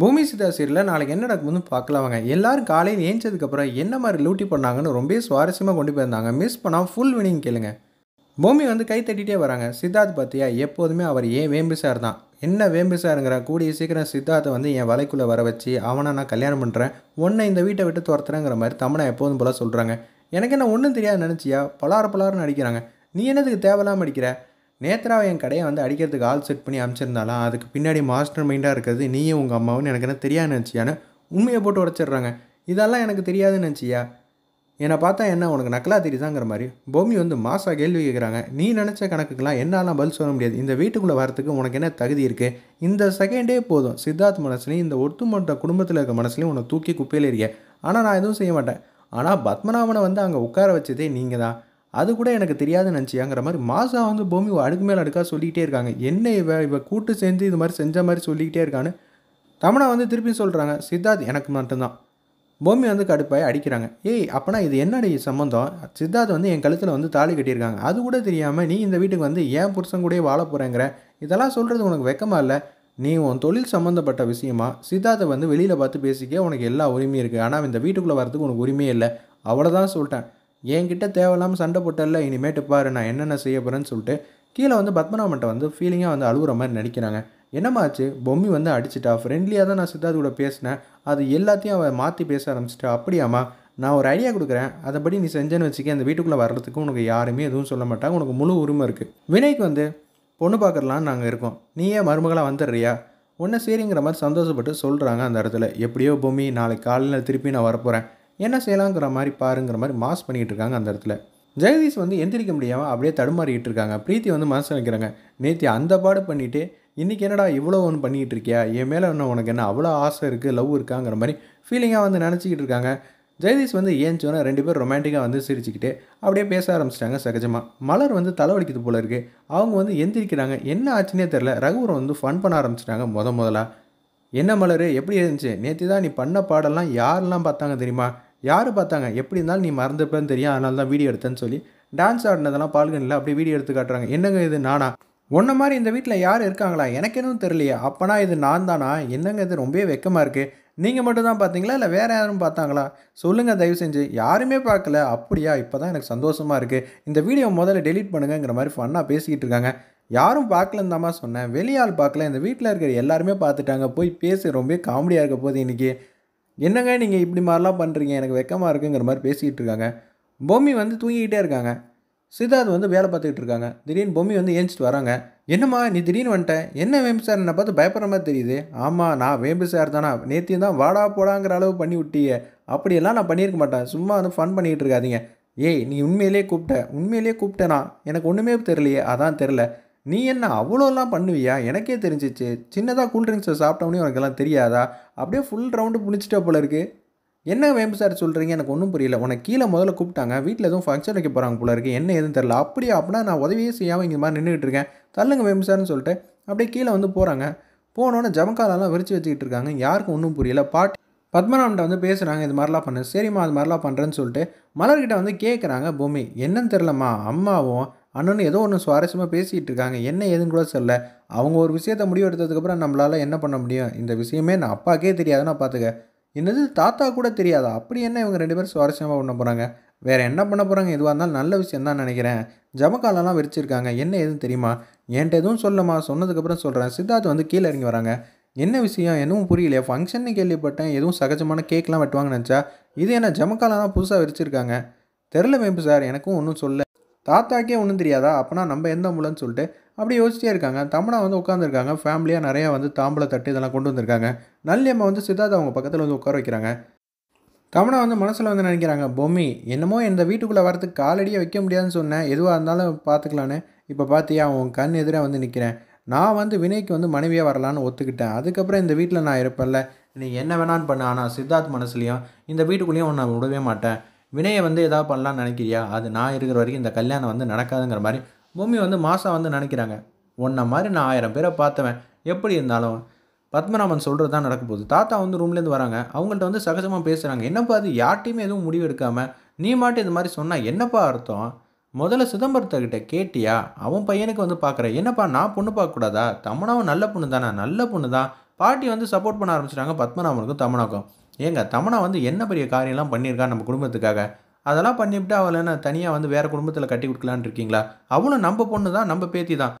பூமி சிதா சீரியலில் நாளைக்கு என்ன நடக்கும்னு பார்க்கலாம் வாங்க எல்லாரும் காலையில் ஏஞ்சதுக்கப்புறம் என்ன மாதிரி லூட்டி பண்ணாங்கன்னு ரொம்ப சுவாரஸ்யமாக கொண்டு போயிருந்தாங்க மிஸ் பண்ணால் ஃபுல் வினிங் கேளுங்க பூமி வந்து கை தட்டிகிட்டே வராங்க சித்தார்த் பார்த்தியா எப்போதுமே அவர் ஏன் வேம்பு சார் தான் என்ன வேம்பு சாருங்கிற கூடிய சீக்கிரம் சித்தார்த்தை வந்து என் வலைக்குள்ளே வர வச்சு அவனை நான் கல்யாணம் பண்ணுறேன் உன்னை இந்த வீட்டை விட்டு துரத்துறேங்கிற மாதிரி தமிழை எப்போதும் போல் சொல்கிறாங்க எனக்கு என்ன ஒன்றும் தெரியாது நினச்சியா பலார பலாருன்னு அடிக்கிறாங்க நீ என்னதுக்கு தேவையில்லாமல் அடிக்கிற நேத்ராவை என் கடையை வந்து அடிக்கிறதுக்கு ஆள் செட் பண்ணி அமைச்சிருந்தாலும் அதுக்கு பின்னாடி மாஸ்டர் மைண்டாக இருக்கிறது நீயும் உங்கள் அம்மாவும் எனக்கு என்ன தெரியாதுன்னு நினச்சியான உண்மையை போட்டு உடச்சிடுறாங்க இதெல்லாம் எனக்கு தெரியாதுன்னு நினச்சியா என்னை பார்த்தா என்ன உனக்கு நக்கலா தெரியுதாங்கிற மாதிரி பொம்மி வந்து மாசா கேள்வி கேட்குறாங்க நீ நினச்ச கணக்குக்கெல்லாம் என்னால் பதில் சொல்ல முடியாது இந்த வீட்டுக்குள்ளே வரத்துக்கு உனக்கு என்ன தகுதி இருக்குது இந்த செகண்டே போதும் சித்தார்த் மனசுலையும் இந்த ஒட்டுமொத்த குடும்பத்தில் இருக்க மனசுலையும் உன்னை தூக்கி குப்பையில் இருக்கேன் ஆனால் நான் எதுவும் செய்ய மாட்டேன் ஆனால் பத்மநாபனை வந்து அங்கே உட்கார வச்சதே நீங்கள் தான் அது கூட எனக்கு தெரியாது நினச்சியாங்கிற மாதிரி மாசா வந்து பூமி அடுக்கு மேலே அடுக்காக சொல்லிக்கிட்டே இருக்காங்க என்ன இவ இவ கூட்டு சேர்ந்து இது மாதிரி செஞ்ச மாதிரி சொல்லிக்கிட்டே இருக்கான்னு தமிழா வந்து திருப்பி சொல்கிறாங்க சித்தார்த் எனக்கு மட்டும்தான் பூமி வந்து கடுப்பாய் அடிக்கிறாங்க ஏய் அப்போனா இது என்னடைய சம்மந்தம் சித்தார்த் வந்து என் கழுத்தில் வந்து தாலி கட்டியிருக்காங்க அது கூட தெரியாமல் நீ இந்த வீட்டுக்கு வந்து ஏன் புருஷன் கூடயே வாழ போகிறேங்கிற இதெல்லாம் சொல்கிறது உனக்கு வெக்கமாக இல்லை நீ உன் தொழில் சம்மந்தப்பட்ட விஷயமா சித்தார்த்தை வந்து வெளியில் பார்த்து பேசிக்க உனக்கு எல்லா உரிமையும் இருக்குது ஆனால் இந்த வீட்டுக்குள்ளே வரதுக்கு உனக்கு உரிமையே இல்லை அவ்வளோதான் சொல்லிட்டேன் என்கிட்ட தேவையில்லாமல் சண்டை போட்டல இனிமேட்டு பாரு நான் என்னென்ன செய்ய போகிறேன்னு சொல்லிட்டு கீழே வந்து பத்மநாபன்ட்ட வந்து ஃபீலிங்காக வந்து அழுகுற மாதிரி நினைக்கிறாங்க என்னமாச்சு பொம்மி வந்து அடிச்சிட்டா ஃப்ரெண்ட்லியாக தான் நான் சித்தார்த்து கூட பேசினேன் அது எல்லாத்தையும் அவன் மாற்றி பேச ஆரம்பிச்சிட்டா அப்படியாம்மா நான் ஒரு ஐடியா கொடுக்குறேன் அதைப்படி நீ செஞ்சேன்னு வச்சுக்க அந்த வீட்டுக்குள்ளே வர்றதுக்கு உனக்கு யாருமே எதுவும் சொல்ல மாட்டாங்க உனக்கு முழு உரிமை இருக்குது வினய்க்கு வந்து பொண்ணு பார்க்குறலான்னு நாங்கள் இருக்கோம் நீயே மருமகளாக வந்துடுறியா ஒன்றை சரிங்கிற மாதிரி சந்தோஷப்பட்டு சொல்கிறாங்க அந்த இடத்துல எப்படியோ பொம்மி நாளைக்கு காலையில் திருப்பி நான் வரப்போகிறேன் என்ன செய்யலாங்கிற மாதிரி பாருங்கிற மாதிரி மாஸ் பண்ணிகிட்டு இருக்காங்க அந்த இடத்துல ஜெகதீஷ் வந்து எந்திரிக்க முடியாமல் அப்படியே தடுமாறிக்கிட்டு இருக்காங்க பிரீத்தி வந்து மனசு வைக்கிறாங்க நேத்தி அந்த பாடு பண்ணிவிட்டு இன்றைக்கி என்னடா இவ்வளோ ஒன்று பண்ணிகிட்டு இருக்கியா என் மேலே என்ன உனக்கு என்ன அவ்வளோ ஆசை இருக்குது லவ் இருக்காங்கிற மாதிரி ஃபீலிங்காக வந்து நினச்சிக்கிட்டு இருக்காங்க ஜெகதீஷ் வந்து ஏஞ்சோன்னா ரெண்டு பேர் ரொமான்டிக்காக வந்து சிரிச்சுக்கிட்டு அப்படியே பேச ஆரம்பிச்சிட்டாங்க சகஜமாக மலர் வந்து தலைவலிக்கிறது போல இருக்குது அவங்க வந்து எந்திரிக்கிறாங்க என்ன ஆச்சுன்னே தெரில ரகுவரம் வந்து ஃபன் பண்ண ஆரம்பிச்சிட்டாங்க முத முதலாக என்ன மலர் எப்படி இருந்துச்சு நேற்று தான் நீ பண்ண பாடெல்லாம் யாரெல்லாம் பார்த்தாங்க தெரியுமா யார் பார்த்தாங்க எப்படி இருந்தாலும் நீ மறந்துப்பேன்னு தெரியும் அதனால தான் வீடியோ எடுத்தேன்னு சொல்லி டான்ஸ் ஆடினதெல்லாம் பால்கனில் அப்படியே வீடியோ எடுத்து காட்டுறாங்க என்னங்க இது நானா உன்ன மாதிரி இந்த வீட்டில் யார் இருக்காங்களா எனக்கு எதுவும் தெரியலையே அப்போனா இது நான் தானா என்னங்க இது ரொம்பவே வெக்கமாக இருக்குது நீங்கள் மட்டும் தான் பார்த்தீங்களா இல்லை வேறு யாரும் பார்த்தாங்களா சொல்லுங்கள் தயவு செஞ்சு யாருமே பார்க்கல அப்படியா இப்போ தான் எனக்கு சந்தோஷமாக இருக்குது இந்த வீடியோ முதல்ல டெலீட் பண்ணுங்கங்கிற மாதிரி ஃபன்னாக பேசிக்கிட்டு இருக்காங்க யாரும் பார்க்கலன்னுதாம்மா சொன்னேன் வெளியால் பார்க்கல இந்த வீட்டில் இருக்கிற எல்லாருமே பார்த்துட்டாங்க போய் பேசி ரொம்ப காமெடியாக இருக்க போகுது இன்றைக்கி என்னங்க நீங்கள் இப்படி மாதிரிலாம் பண்ணுறீங்க எனக்கு வெக்கமாக இருக்குங்கிற மாதிரி பேசிக்கிட்டு இருக்காங்க பொம்மி வந்து தூங்கிக்கிட்டே இருக்காங்க சித்தார்த் வந்து வேலை பார்த்துக்கிட்டு இருக்காங்க திடீர்னு பொம்மி வந்து ஏஞ்சிட்டு வராங்க என்னம்மா நீ திடீர்னு வந்துட்டேன் என்ன வேம்பு சார் என்னை பார்த்து பயப்படுற மாதிரி தெரியுது ஆமாம் நான் வேம்பு சார் தானா நேத்தியும் தான் வாடா போடாங்கிற அளவு பண்ணி விட்டியே அப்படியெல்லாம் நான் பண்ணியிருக்க மாட்டேன் சும்மா வந்து ஃபன் பண்ணிகிட்டு இருக்காதீங்க ஏய் நீ உண்மையிலே கூப்பிட்ட உண்மையிலே கூப்பிட்டேனா எனக்கு ஒன்றுமே தெரியலையே அதான் தெரில நீ என்ன அவ்வளோலாம் பண்ணுவியா எனக்கே தெரிஞ்சிச்சு சின்னதாக கூல்ட்ரிங்க்ஸை சாப்பிட்டோம்னே உனக்கெல்லாம் தெரியாதா அப்படியே ஃபுல் ரவுண்டு பிடிச்சிட்டா போல இருக்குது என்ன வேம்பு சார் சொல்கிறீங்க எனக்கு ஒன்றும் புரியல உனக்கு கீழே முதல்ல கூப்பிட்டாங்க வீட்டில் எதுவும் ஃபங்க்ஷன் வைக்க போகிறாங்க போல இருக்குது என்ன எதுவும் தெரில அப்படியே அப்படின்னா நான் உதவியே செய்யாமல் இங்கே மாதிரி நின்றுட்டு இருக்கேன் தள்ளுங்க வேம்பு சார்னு சொல்லிட்டு அப்படியே கீழே வந்து போகிறாங்க போனோன்னே ஜமக்காலெல்லாம் விரிச்சு வச்சுக்கிட்டு இருக்காங்க யாருக்கும் ஒன்றும் புரியல பாட்டி பத்மநாபன்ட்ட வந்து பேசுகிறாங்க இது மாதிரிலாம் பண்ணு சரிம்மா அது மாதிரிலாம் பண்ணுறேன்னு சொல்லிட்டு மலர்கிட்ட வந்து கேட்குறாங்க பூமி என்னன்னு தெரிலம்மா அம்மாவும் அண்ணனும் ஏதோ ஒன்று சுவாரஸ்யமாக பேசிகிட்டு இருக்காங்க என்ன ஏதுன்னு கூட சொல்ல அவங்க ஒரு விஷயத்தை முடிவு எடுத்ததுக்கப்புறம் நம்மளால் என்ன பண்ண முடியும் இந்த விஷயமே நான் அப்பாக்கே தெரியாதுன்னா பார்த்துக்க என்னது தாத்தா கூட தெரியாதா அப்படி என்ன இவங்க ரெண்டு பேரும் சுவாரஸ்யமாக பண்ண போகிறாங்க வேறு என்ன பண்ண போகிறாங்க எதுவாக இருந்தாலும் நல்ல விஷயம் தான் நினைக்கிறேன் ஜமக்காலெல்லாம் விரிச்சிருக்காங்க என்ன ஏதுன்னு தெரியுமா என்கிட்ட எதுவும் சொல்லமா சொன்னதுக்கப்புறம் சொல்கிறேன் சித்தார்த் வந்து கீழே இறங்கி வராங்க என்ன விஷயம் எதுவும் புரியலையா ஃபங்க்ஷன்னு கேள்விப்பட்டேன் எதுவும் சகஜமான கேக்லாம் வெட்டுவாங்கன்னு நினச்சா இது என்ன ஜமக்காலெல்லாம் புதுசாக விரிச்சிருக்காங்க தெரில வேம்பு சார் எனக்கும் ஒன்றும் சொல்ல தாத்தாக்கே ஒன்றும் தெரியாதா அப்போனா நம்ம எந்த மூலம்னு சொல்லிட்டு அப்படி யோசிச்சிட்டே இருக்காங்க தமிழா வந்து உட்காந்துருக்காங்க ஃபேமிலியாக நிறையா வந்து தாம்பளை தட்டு இதெல்லாம் கொண்டு வந்திருக்காங்க நல்லியம்மா வந்து சித்தார்த்தா அவங்க பக்கத்தில் வந்து உட்கார வைக்கிறாங்க தமிழா வந்து மனசில் வந்து நினைக்கிறாங்க பொம்மி என்னமோ இந்த வீட்டுக்குள்ளே வரத்துக்கு காலடியாக வைக்க முடியாதுன்னு சொன்னேன் எதுவாக இருந்தாலும் பார்த்துக்கலான்னு இப்போ பார்த்தியா அவன் கண் எதிராக வந்து நிற்கிறேன் நான் வந்து வினைக்கு வந்து மனைவியாக வரலான்னு ஒத்துக்கிட்டேன் அதுக்கப்புறம் இந்த வீட்டில் நான் இருப்பேன்ல நீ என்ன வேணான்னு பண்ண ஆனால் சித்தார்த் மனசுலையும் இந்த வீட்டுக்குள்ளேயும் நான் விடவே மாட்டேன் வினயை வந்து எதாவது பண்ணலான்னு நினைக்கிறியா அது நான் இருக்கிற வரைக்கும் இந்த கல்யாணம் வந்து நடக்காதுங்கிற மாதிரி பூமி வந்து மாதம் வந்து நினைக்கிறாங்க உன்ன மாதிரி நான் ஆயிரம் பேரை பார்த்தவன் எப்படி இருந்தாலும் பத்மநாபன் சொல்கிறது தான் நடக்க போகுது தாத்தா வந்து ரூம்லேருந்து வராங்க அவங்கள்ட்ட வந்து சகஜமாக பேசுகிறாங்க என்னப்பா அது யார்ட்டையுமே எதுவும் முடிவு எடுக்காமல் நீ மாட்டி இது மாதிரி சொன்னால் என்னப்பா அர்த்தம் முதல்ல சிதம்பரத்துக்கிட்ட கேட்டியா அவன் பையனுக்கு வந்து பார்க்குற என்னப்பா நான் பொண்ணு பார்க்கக்கூடாதா தமனாவும் நல்ல பொண்ணு தானே நல்ல பொண்ணு தான் பாட்டி வந்து சப்போர்ட் பண்ண ஆரம்பிச்சிட்டாங்க பத்மநாபனுக்கும் தமனாக்கும் ஏங்க தமனா வந்து என்ன பெரிய காரியம்லாம் பண்ணியிருக்கா நம்ம குடும்பத்துக்காக அதெல்லாம் பண்ணிவிட்டு அவளை என்ன தனியாக வந்து வேறு குடும்பத்தில் கட்டி கொடுக்கலான்னு இருக்கீங்களா அவளும் நம்ம பொண்ணு தான் நம்ம பேத்தி தான்